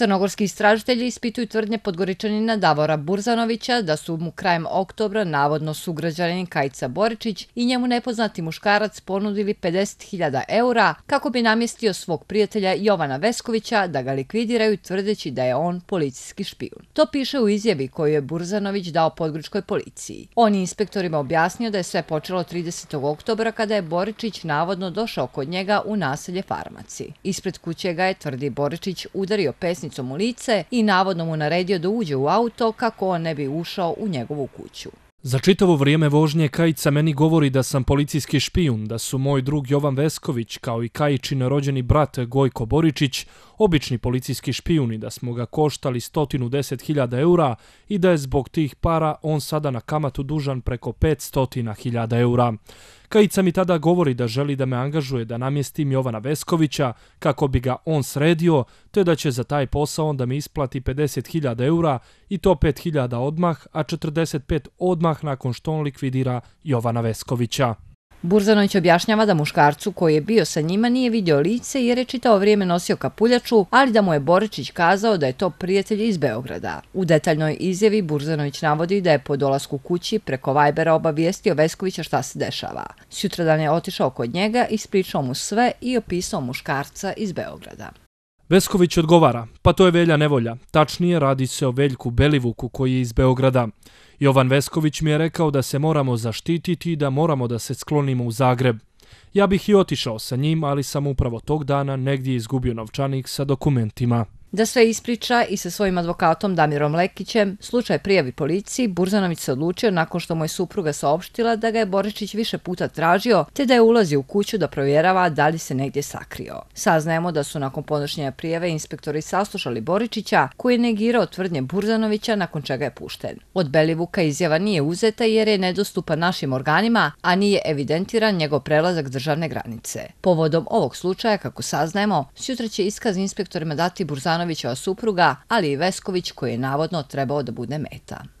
Crnogorski istražitelji ispituju tvrdnje podgoričanina Davora Burzanovića da su mu krajem oktobra navodno sugrađanin Kajca Boričić i njemu nepoznati muškarac ponudili 50.000 eura kako bi namjestio svog prijatelja Jovana Veskovića da ga likvidiraju tvrdeći da je on policijski špijun. To piše u izjavi koju je Burzanović dao podgoričkoj policiji. On je inspektorima objasnio da je sve počelo 30. oktobra kada je Boričić navodno došao kod njega u naselje farmaci. Ispred kuće ga je, tvrdi Boričić, udario pesnicu pločnicom u lice i navodno mu naredio da uđe u auto kako on ne bi ušao u njegovu kuću. Za čitavo vrijeme vožnje Kajica meni govori da sam policijski špijun, da su moj drug Jovan Vesković kao i Kajičin rođeni brat Gojko Boričić obični policijski špijuni, da smo ga koštali 110.000 eura i da je zbog tih para on sada na kamatu dužan preko 500.000 eura. Kajica mi tada govori da želi da me angažuje da namjestim Jovana Veskovića kako bi ga on sredio, te da će za taj posao onda mi isplati 50.000 eura i to 5.000 odmah, a 45 odmah nakon što on likvidira Jovana Veskovića. Burzanović objašnjava da muškarcu koji je bio sa njima nije vidio lice jer je čitao vrijeme nosio kapuljaču, ali da mu je Boričić kazao da je to prijatelj iz Beograda. U detaljnoj izjavi Burzanović navodi da je po dolasku kući preko Vajbera obavijestio Veskovića šta se dešava. Sjutradan je otišao kod njega, ispričao mu sve i opisao muškarca iz Beograda. Vesković odgovara, pa to je Velja Nevolja, tačnije radi se o Veljku Belivuku koji je iz Beograda. Jovan Vesković mi je rekao da se moramo zaštititi i da moramo da se sklonimo u Zagreb. Ja bih i otišao sa njim, ali sam upravo tog dana negdje izgubio novčanik sa dokumentima. Da sve ispriča i sa svojim advokatom Damirom Lekićem, slučaj prijavi policiji, Burzanović se odlučio nakon što mu je supruga saopštila da ga je Boričić više puta tražio, te da je ulazi u kuću da provjerava da li se negdje sakrio. Saznajemo da su nakon podnošnjenja prijave inspektori saslušali Boričića, koji je negirao tvrdnje Burzanovića nakon čega je pušten. Od Belivuka izjava nije uzeta jer je nedostupan našim organima, a nije evidentiran njegov prelazak državne granice. Povodom ovog slučaja, kako saznajemo, sjutra će iskaz inspektorima dati Burzanović Jovanovićeva supruga, ali Vesković koji je navodno trebao da bude meta.